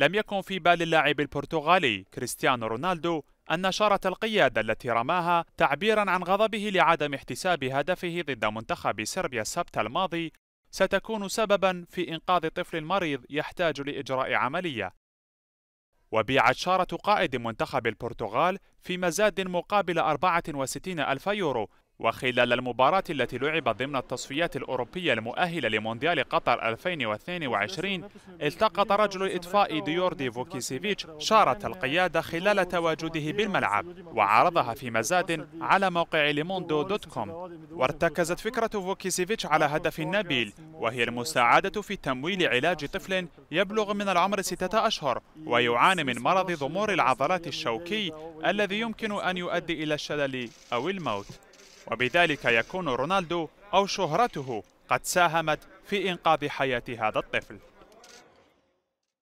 لم يكن في بال اللاعب البرتغالي كريستيانو رونالدو أن شارة القيادة التي رماها تعبيرا عن غضبه لعدم احتساب هدفه ضد منتخب صربيا السبت الماضي ستكون سببا في إنقاذ طفل مريض يحتاج لإجراء عملية وبيعت شارة قائد منتخب البرتغال في مزاد مقابل 64 ألف يورو وخلال المباراة التي لعبت ضمن التصفيات الأوروبية المؤهلة لمونديال قطر 2022 التقط رجل الإطفاء ديوردي فوكيسيفيتش شارة القيادة خلال تواجده بالملعب وعرضها في مزاد على موقع ليموندو دوت كوم وارتكزت فكرة فوكيسيفيتش على هدف نبيل وهي المساعدة في تمويل علاج طفل يبلغ من العمر ستة أشهر ويعاني من مرض ضمور العضلات الشوكي الذي يمكن أن يؤدي إلى الشلل أو الموت وبذلك يكون رونالدو أو شهرته قد ساهمت في إنقاذ حياة هذا الطفل